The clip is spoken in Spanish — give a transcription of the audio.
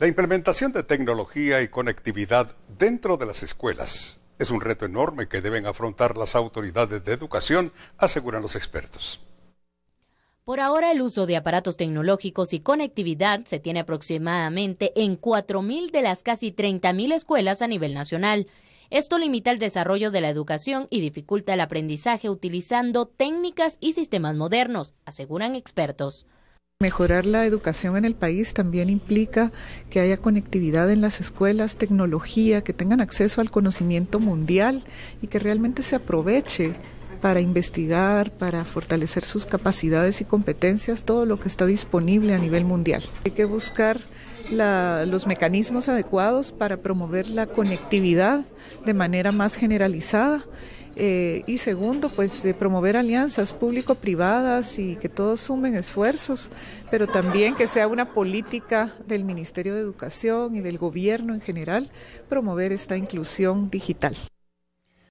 La implementación de tecnología y conectividad dentro de las escuelas es un reto enorme que deben afrontar las autoridades de educación, aseguran los expertos. Por ahora, el uso de aparatos tecnológicos y conectividad se tiene aproximadamente en 4.000 de las casi 30.000 escuelas a nivel nacional. Esto limita el desarrollo de la educación y dificulta el aprendizaje utilizando técnicas y sistemas modernos, aseguran expertos. Mejorar la educación en el país también implica que haya conectividad en las escuelas, tecnología, que tengan acceso al conocimiento mundial y que realmente se aproveche para investigar, para fortalecer sus capacidades y competencias, todo lo que está disponible a nivel mundial. Hay que buscar los mecanismos adecuados para promover la conectividad de manera más generalizada eh, y segundo, pues eh, promover alianzas público-privadas y que todos sumen esfuerzos, pero también que sea una política del Ministerio de Educación y del gobierno en general promover esta inclusión digital.